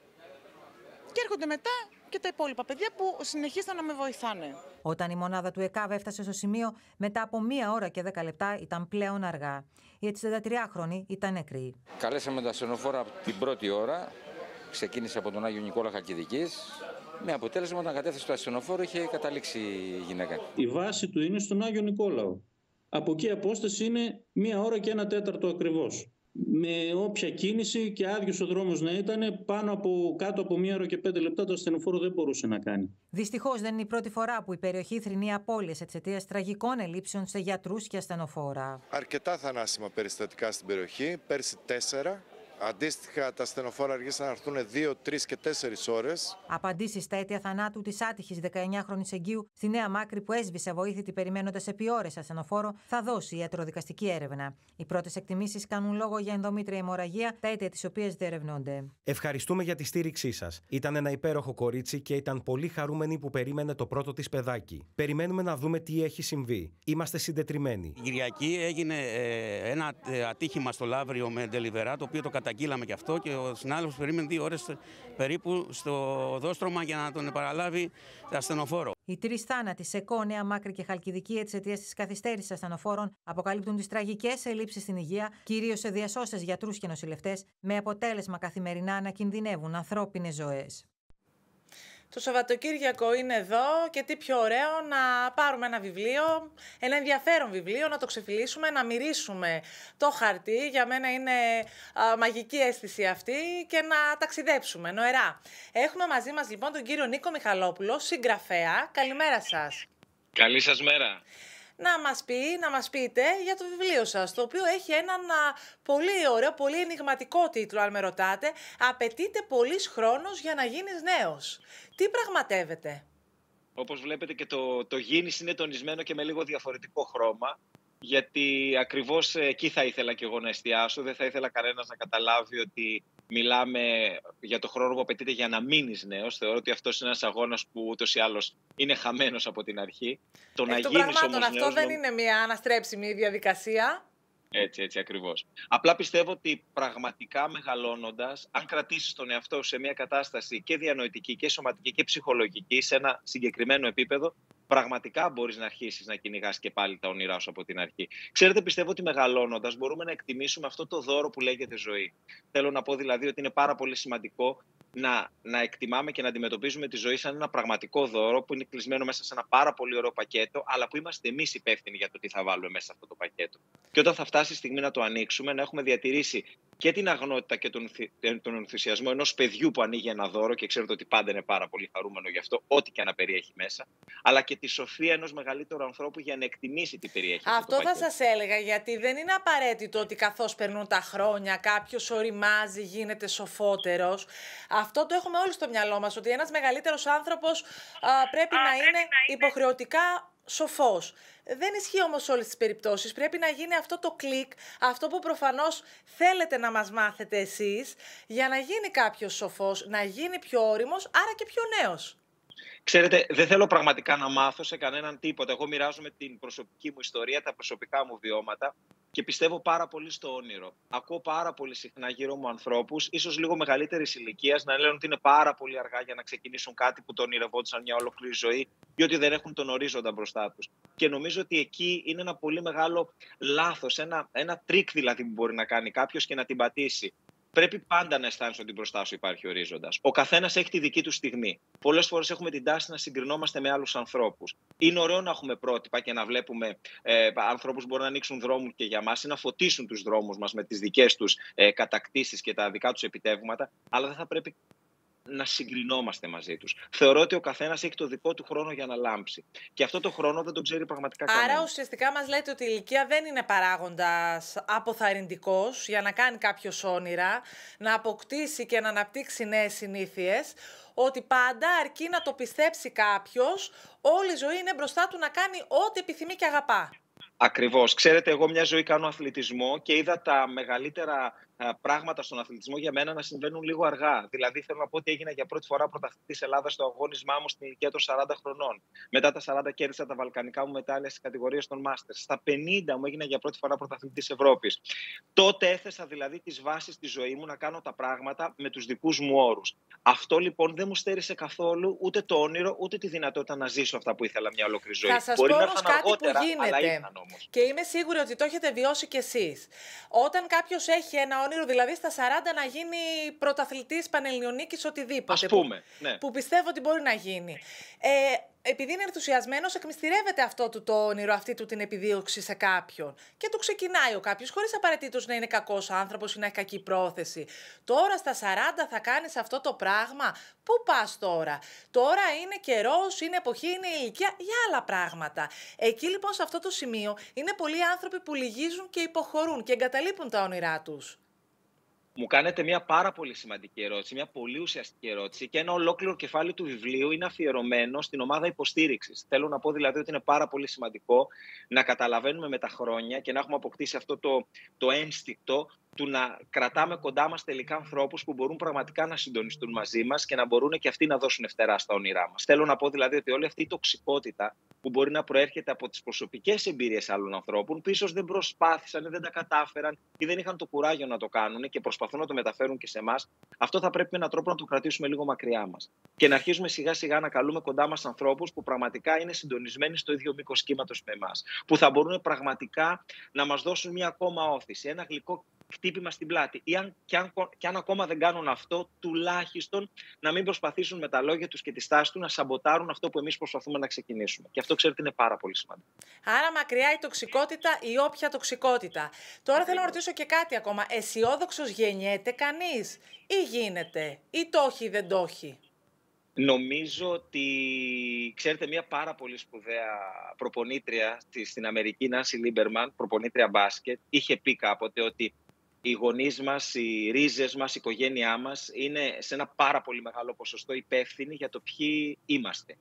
Και έρχονται μετά και τα υπόλοιπα παιδιά που συνεχίσαν να με βοηθάνε. Όταν η μονάδα του ΕΚΑΒ έφτασε στο σημείο, μετά από μία ώρα και δέκα λεπτά ήταν πλέον αργά. Η 63χρονη ήταν νεκρή. Καλέσαμε τα σενοφόρα από την πρώτη ώρα. Ξεκίνησε από τον Άγιο Νικόλα Χακηδική. Με αποτέλεσμα, όταν κατέφθασε το ασθενοφόρο, είχε καταλήξει η γυναίκα. Η βάση του είναι στον Άγιο Νικόλαο. Από εκεί η απόσταση είναι μία ώρα και ένα τέταρτο ακριβώς με όποια κίνηση και άδειος ο δρόμος να ήταν, πάνω από κάτω από μία ώρα και πέντε λεπτά το ασθενοφόρο δεν μπορούσε να κάνει. Δυστυχώς δεν είναι η πρώτη φορά που η περιοχή θρυνεί απώλειες εξαιτίας τραγικών ελήψεων σε γιατρούς και ασθενοφόρα. Αρκετά θανάσιμα περιστατικά στην περιοχή. Πέρσι τέσσερα, Αντίστοιχα, τα στενοφόρα αργήσαν να έρθουν 2, 3 και 4 ώρες. Απαντήσεις στα αίτια θανάτου της άτυχης 19χρονη εγγύου στη Νέα Μάκρη που έσβησε βοήθητη περιμένοντας επί ώρες ασθενοφόρο θα δώσει η ιατροδικαστική έρευνα. Οι πρώτες εκτιμήσεις κάνουν λόγο για ενδομήτρια αιμορραγία, τα αίτια τη οποία διερευνώνται. Ευχαριστούμε για τη στήριξή σας. Ήταν ένα υπέροχο κορίτσι και ήταν πολύ χαρούμενη που περίμενε το πρώτο της παιδάκι. Περιμένουμε να δούμε τι έχει συμβεί. Είμαστε συντετριμένοι. Η Κυριακή έγινε ε, ένα ε, ατύχημα στο Λαύριο με ντελιβερά, το οποίο το κατα καταγγείλαμε και αυτό και ο συνάδελφος περίμενε δύο ώρες περίπου στο δόστρωμα για να τον παραλάβει ασθενοφόρο. Οι τρεις θάνατοι σε κόνεα, Μάκρη και Χαλκιδική εξαιτία της καθυστέρησης ασθενοφόρων αποκαλύπτουν τις τραγικές ελλείψεις στην υγεία, κυρίως σε διασώσεις γιατρούς και νοσηλευτές, με αποτέλεσμα καθημερινά να κινδυνεύουν ανθρώπινες ζωές το Σαββατοκύριακο είναι εδώ και τι πιο ωραίο να πάρουμε ένα βιβλίο, ένα ενδιαφέρον βιβλίο, να το ξεφυλίσουμε, να μυρίσουμε το χαρτί. Για μένα είναι μαγική αίσθηση αυτή και να ταξιδέψουμε νοερά. Έχουμε μαζί μας λοιπόν τον κύριο Νίκο Μιχαλόπουλο, συγγραφέα. Καλημέρα σας. Καλή σας μέρα να μας πει, να μας πείτε για το βιβλίο σας, το οποίο έχει έναν πολύ ωραίο, πολύ ενηγματικό τίτλο, αν με ρωτάτε. Απαιτείται πολλής χρόνος για να γίνεις νέος. Τι πραγματεύεται? Όπως βλέπετε και το, το γίνεις είναι τονισμένο και με λίγο διαφορετικό χρώμα γιατί ακριβώς εκεί θα ήθελα και εγώ να εστιάσω. Δεν θα ήθελα κανένας να καταλάβει ότι μιλάμε για το χρόνο που απαιτείται για να μείνεις νέος. Θεωρώ ότι αυτός είναι ένας αγώνας που ούτως ή άλλως είναι χαμένος από την αρχή. Το Εκ να γίνει Αυτό δεν είναι μια αναστρέψιμη διαδικασία. Έτσι, έτσι ακριβώς. Απλά πιστεύω ότι πραγματικά μεγαλώνοντας, αν κρατήσεις τον εαυτό σου σε μια κατάσταση και διανοητική και σωματική και ψυχολογική, σε ένα συγκεκριμένο επίπεδο, πραγματικά μπορείς να αρχίσεις να κυνηγάς και πάλι τα όνειρά σου από την αρχή. Ξέρετε, πιστεύω ότι μεγαλώνοντας μπορούμε να εκτιμήσουμε αυτό το δώρο που λέγεται ζωή. Θέλω να πω δηλαδή ότι είναι πάρα πολύ σημαντικό να, να εκτιμάμε και να αντιμετωπίζουμε τη ζωή σαν ένα πραγματικό δώρο που είναι κλεισμένο μέσα σε ένα πάρα πολύ ωραίο πακέτο, αλλά που είμαστε εμείς υπεύθυνοι για το τι θα βάλουμε μέσα σε αυτό το πακέτο. Και όταν θα φτάσει η στιγμή να το ανοίξουμε, να έχουμε διατηρήσει και την αγνότητα και τον, ε, ενθουσιασμό ενός παιδιού που ανοίγει ένα δώρο και ξέρετε ότι πάντα είναι πάρα πολύ χαρούμενο γι' αυτό, ό,τι και να περιέχει μέσα, αλλά τη σοφία ενός μεγαλύτερου ανθρώπου για να εκτιμήσει τι περιέχει. Αυτό, αυτό θα σας έλεγα, γιατί δεν είναι απαραίτητο ότι καθώς περνούν τα χρόνια κάποιος οριμάζει, γίνεται σοφότερος. Αυτό το έχουμε όλοι στο μυαλό μας, ότι ένας μεγαλύτερος άνθρωπος πρέπει να είναι υποχρεωτικά σοφός. Δεν ισχύει όμως σε όλες τις περιπτώσεις. Πρέπει να γίνει αυτό το κλικ, αυτό που προφανώς θέλετε να μας μάθετε εσείς, για να γίνει κάποιος σοφός, να γίνει πιο όριμος, άρα και πιο νέος. Ξέρετε, δεν θέλω πραγματικά να μάθω σε κανέναν τίποτα. Εγώ μοιράζομαι την προσωπική μου ιστορία, τα προσωπικά μου βιώματα και πιστεύω πάρα πολύ στο όνειρο. Ακούω πάρα πολύ συχνά γύρω μου ανθρώπους, ίσως λίγο μεγαλύτερης ηλικίας, να λένε ότι είναι πάρα πολύ αργά για να ξεκινήσουν κάτι που το ονειρευόντουσαν μια ολόκληρη ζωή διότι δεν έχουν τον ορίζοντα μπροστά τους. Και νομίζω ότι εκεί είναι ένα πολύ μεγάλο λάθος, ένα, ένα τρίκ δηλαδή που μπορεί να κάνει κάποιος και να την πατήσει πρέπει πάντα να αισθάνεσαι ότι μπροστά σου υπάρχει ορίζοντας. Ο καθένας έχει τη δική του στιγμή. Πολλές φορές έχουμε την τάση να συγκρινόμαστε με άλλους ανθρώπους. Είναι ωραίο να έχουμε πρότυπα και να βλέπουμε ε, ανθρώπους που μπορούν να ανοίξουν δρόμους και για μας ή να φωτίσουν τους δρόμους μας με τις δικές τους ε, κατακτήσεις και τα δικά τους επιτεύγματα. Αλλά δεν θα πρέπει να συγκρινόμαστε μαζί τους. Θεωρώ ότι ο καθένας έχει το δικό του χρόνο για να λάμψει. Και αυτό το χρόνο δεν τον ξέρει πραγματικά κανένα. Άρα, ουσιαστικά μας λέτε ότι η ηλικία δεν είναι παράγοντας αποθαρρυντικός για να κάνει κάποιο όνειρα, να αποκτήσει και να αναπτύξει νέες συνήθειες. Ότι πάντα αρκεί να το πιστέψει κάποιος, όλη η ζωή είναι μπροστά του να κάνει ό,τι επιθυμεί και αγαπά. Ακριβώς. Ξέρετε, εγώ μια ζωή κάνω αθλητισμό και είδα τα μεγαλύτερα ε, πράγματα στον αθλητισμό για μένα να συμβαίνουν λίγο αργά. Δηλαδή, θέλω να πω ότι έγινα για πρώτη φορά πρωταθλητής Ελλάδας στο αγώνισμά μου στην ηλικία των 40 χρονών. Μετά τα 40 κέρδισα τα βαλκανικά μου μετάλλια στι κατηγορίες των Μάστερ. Στα 50 μου έγινα για πρώτη φορά πρωταθλητής Ευρώπης. Τότε έθεσα δηλαδή τις βάσεις στη ζωή μου να κάνω τα πράγματα με τους δικούς μου όρους. Αυτό λοιπόν δεν μου στέρισε καθόλου ούτε το όνειρο ούτε τη δυνατότητα να ζήσω αυτά που ήθελα μια ολόκληρη ζωή. Θα ήταν που γίνεται. Και είμαι σίγουρη ότι το έχετε βιώσει κι εσείς. Όταν κάποιος έχει ένα δηλαδή στα 40 να γίνει πρωταθλητής Πανελληνιονίκης, οτιδήποτε. Ας πούμε. Ναι. Που, πιστεύω ότι μπορεί να γίνει. Ε, επειδή είναι ενθουσιασμένος, εκμυστηρεύεται αυτό του το όνειρο, αυτή του την επιδίωξη σε κάποιον. Και του ξεκινάει ο κάποιος, χωρίς απαραίτητος να είναι κακός άνθρωπος ή να έχει κακή πρόθεση. Τώρα στα 40 θα κάνεις αυτό το πράγμα. Πού πας τώρα. Τώρα είναι καιρός, είναι εποχή, είναι ηλικία για άλλα πράγματα. Εκεί λοιπόν σε αυτό το σημείο είναι πολλοί άνθρωποι που λυγίζουν και υποχωρούν και εγκαταλείπουν τα όνειρά τους μου κάνετε μια πάρα πολύ σημαντική ερώτηση, μια πολύ ουσιαστική ερώτηση και ένα ολόκληρο κεφάλαιο του βιβλίου είναι αφιερωμένο στην ομάδα υποστήριξης. Θέλω να πω δηλαδή ότι είναι πάρα πολύ σημαντικό να καταλαβαίνουμε με τα χρόνια και να έχουμε αποκτήσει αυτό το, το ένστικτο του να κρατάμε κοντά μας τελικά ανθρώπους που μπορούν πραγματικά να συντονιστούν μαζί μας και να μπορούν και αυτοί να δώσουν φτερά στα όνειρά μας. Θέλω να πω δηλαδή ότι όλη αυτή η τοξικότητα που μπορεί να προέρχεται από τις προσωπικές εμπειρίες άλλων ανθρώπων που ίσως δεν προσπάθησαν ή δεν τα κατάφεραν ή δεν είχαν το κουράγιο να το κάνουν και προσπαθούν προσπαθούν να το μεταφέρουν και σε εμάς, αυτό θα πρέπει με έναν τρόπο να το κρατήσουμε λίγο μακριά μας. Και να αρχίσουμε σιγά σιγά να καλούμε κοντά μας ανθρώπους που πραγματικά είναι συντονισμένοι στο ίδιο μήκος κύματος με εμάς. Που θα μπορούν πραγματικά να μας δώσουν μια ακόμα όθηση, ένα γλυκό χτύπημα στην πλάτη. Ή αν, και, αν, και αν ακόμα δεν κάνουν αυτό, τουλάχιστον να μην προσπαθήσουν με τα λόγια τους και τη στάση τους να σαμποτάρουν αυτό που εμείς προσπαθούμε να ξεκινήσουμε. Και αυτό ξέρετε είναι πάρα πολύ σημαντικό. Άρα, μακριά η τοξικότητα ή όποια τοξικότητα. Τώρα θέλω να ρωτήσω και κάτι ακόμα. Αισιόδοξος γεννιέται κανείς, ή γίνεται, ή το όχι ή δεν το όχι. Νομίζω ότι, ξέρετε, μια πάρα πολύ σπουδαία προπονήτρια στην Αμερική, Νάση Λίμπερμαν, προπονήτρια μπάσκετ, είχε πει κάποτε ότι οι γονείς μας, οι ρίζες μας, η οικογένειά μας είναι σε ένα πάρα πολύ μεγάλο ποσοστό υπεύθυνοι για το ποιοι είμαστε.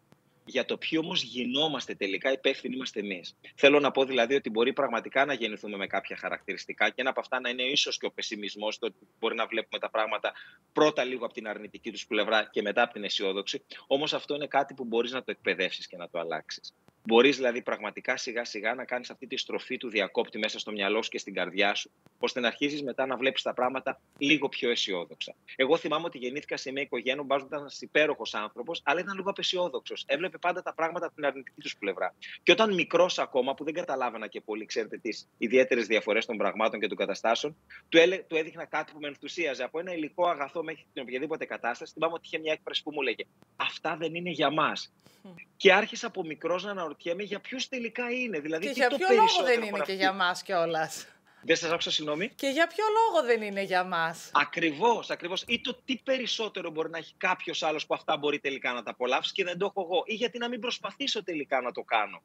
Για το ποιοι όμως γινόμαστε τελικά υπεύθυνοι είμαστε εμείς. Θέλω να πω δηλαδή ότι μπορεί πραγματικά να γεννηθούμε με κάποια χαρακτηριστικά και ένα από αυτά να είναι ίσως και ο πεσημισμός, το ότι μπορεί να βλέπουμε τα πράγματα πρώτα λίγο από την αρνητική τους πλευρά και μετά από την αισιόδοξη. Όμως αυτό είναι κάτι που μπορείς να το εκπαιδεύσεις και να το αλλάξεις. Μπορείς δηλαδή πραγματικά σιγά σιγά να κάνεις αυτή τη στροφή του διακόπτη μέσα στο μυαλό σου και στην καρδιά σου, ώστε να αρχίζεις μετά να βλέπεις τα πράγματα λίγο πιο αισιόδοξα. Εγώ θυμάμαι ότι γεννήθηκα σε μια οικογένεια που σε ένας υπέροχος άνθρωπος, αλλά ήταν λίγο απεσιόδοξος. Έβλεπε πάντα τα πράγματα από την αρνητική του πλευρά. Και όταν μικρός ακόμα, που δεν καταλάβαινα και πολύ, ξέρετε, τις ιδιαίτερες διαφορές των πραγμάτων και των καταστάσεων, του, έλε, του έδειχνα κάτι που με ενθουσίαζε. Από ένα υλικό αγαθό μέχρι την οποιαδήποτε κατάσταση, θυμάμαι ότι είχε μια έκφραση που μου λέγε Αυτά δεν είναι για μας. Και άρχισα από μικρός να αναρωτήσω αναρωτιέμαι για ποιους τελικά είναι. Δηλαδή, και για ποιο λόγο δεν είναι και για μας κιόλας. Δεν σας άκουσα, συγγνώμη. Και για ποιο λόγο δεν είναι για μας. Ακριβώς, ακριβώς. Ή το τι περισσότερο μπορεί να έχει κάποιος άλλος που αυτά μπορεί τελικά να τα απολαύσει και δεν το έχω εγώ. Ή γιατί να μην προσπαθήσω τελικά να το κάνω.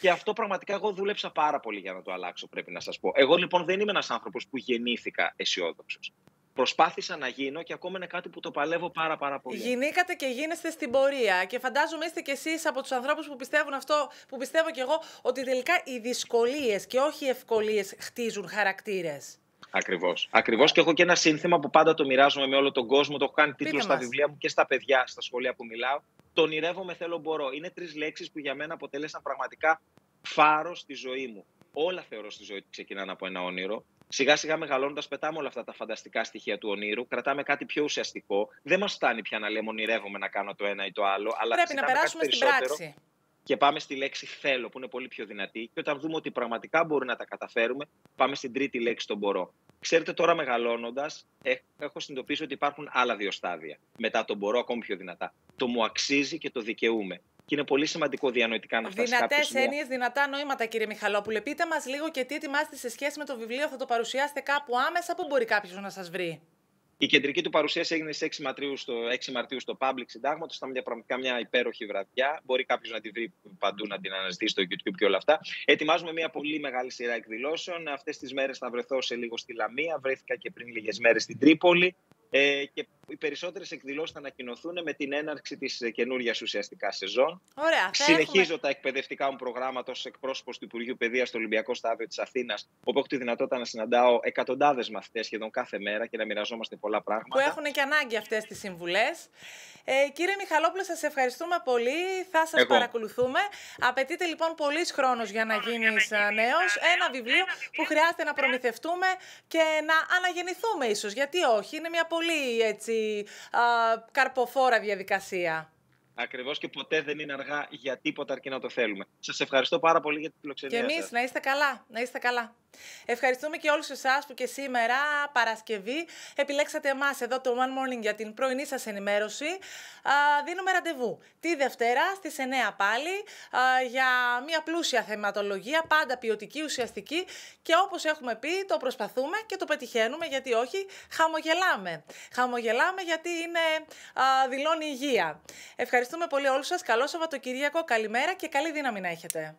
Και αυτό πραγματικά εγώ δούλεψα πάρα πολύ για να το αλλάξω, πρέπει να σας πω. Εγώ λοιπόν δεν είμαι ένας άνθρωπος που γεννήθηκα αισιόδοξος προσπάθησα να γίνω και ακόμα είναι κάτι που το παλεύω πάρα πάρα πολύ. Γινήκατε και γίνεστε στην πορεία και φαντάζομαι είστε κι εσείς από τους ανθρώπους που πιστεύουν αυτό που πιστεύω κι εγώ ότι τελικά οι δυσκολίες και όχι οι ευκολίες χτίζουν χαρακτήρες. Ακριβώς. Ακριβώς και έχω και ένα σύνθημα που πάντα το μοιράζομαι με όλο τον κόσμο. Το έχω κάνει τίτλο στα βιβλία μου και στα παιδιά, στα σχολεία που μιλάω. Το ονειρεύομαι, θέλω, μπορώ. Είναι τρεις λέξεις που για μένα αποτέλεσαν πραγματικά φάρος στη ζωή μου. Όλα θεωρώ στη ζωή ξεκινάνε από ένα όνειρο. Σιγά σιγά μεγαλώντας πετάμε όλα αυτά τα φανταστικά στοιχεία του ονείρου, κρατάμε κάτι πιο ουσιαστικό. Δεν μας φτάνει πια να λέμε ονειρεύομαι να κάνω το ένα ή το άλλο, αλλά πρέπει να περάσουμε στην πράξη. Και πάμε στη λέξη θέλω, που είναι πολύ πιο δυνατή. Και όταν δούμε ότι πραγματικά μπορούμε να τα καταφέρουμε, πάμε στην τρίτη λέξη, τον μπορώ. Ξέρετε, τώρα μεγαλώνοντας, ε, έχω συνειδητοποιήσει ότι υπάρχουν άλλα δύο στάδια. Μετά τον μπορώ ακόμη πιο δυνατά. Το μου αξίζει και το δικαιούμαι. Και είναι πολύ σημαντικό διανοητικά να φτάσει Δυνατέ έννοιες, δυνατά νοήματα, κύριε Μιχαλόπουλε. Πείτε μας λίγο και τι ετοιμάζετε σε σχέση με το βιβλίο. Θα το παρουσιάσετε κάπου άμεσα. Πού μπορεί κάποιος να σας βρει. Η κεντρική του παρουσίαση έγινε στις 6 Μαρτίου στο, 6 στο Public Συντάγματος. Ήταν μια, πραγματικά μια υπέροχη βραδιά. Μπορεί κάποιος να τη βρει παντού, να την αναζητήσει στο YouTube και όλα αυτά. Ετοιμάζουμε μια πολύ μεγάλη σειρά εκδηλώσεων. Αυτές τις μέρες θα βρεθώ σε λίγο στη Λαμία. Βρέθηκα και πριν λίγες μέρες στην Τρίπολη. Ε, και οι περισσότερες εκδηλώσεις θα ανακοινωθούν με την έναρξη της ε, καινούργιας ουσιαστικά σεζόν. Ωραία, Συνεχίζω έχουμε. τα εκπαιδευτικά μου προγράμματα ως εκπρόσωπος του Υπουργείου Παιδείας στο Ολυμπιακό Στάδιο της Αθήνας, όπου έχω τη δυνατότητα να συναντάω εκατοντάδες μαθητές σχεδόν κάθε μέρα και να μοιραζόμαστε πολλά πράγματα. Που έχουν και ανάγκη αυτές τις συμβουλές. Ε, κύριε Μιχαλόπουλο, σας ευχαριστούμε πολύ. Θα σας παρακολουθούμε. Απαιτείται λοιπόν πολλή χρόνος για να γίνεις ε, νέος. Ε, ένα βιβλίο που χρειάζεται να προμηθευτούμε και να αναγεννηθούμε ίσως. Γιατί όχι, είναι μια πολύ έτσι, α, καρποφόρα διαδικασία. Ακριβώς και ποτέ δεν είναι αργά για τίποτα αρκεί να το θέλουμε. Σας ευχαριστώ πάρα πολύ για την φιλοξενία. Και εμείς να είστε καλά. Να είστε καλά. Ευχαριστούμε και όλους εσάς που και σήμερα, Παρασκευή, επιλέξατε εμάς εδώ το One Morning για την πρωινή σας ενημέρωση. Α, δίνουμε ραντεβού τη Δευτέρα στις 9 πάλι για μια πλούσια θεματολογία, πάντα ποιοτική, ουσιαστική και όπως έχουμε πει το προσπαθούμε και το πετυχαίνουμε γιατί όχι, χαμογελάμε. Χαμογελάμε γιατί είναι, δηλώνει υγεία. Ευχαριστούμε πολύ όλους σας. Καλό Σαββατοκυριακό, καλημέρα και καλή δύναμη να έχετε.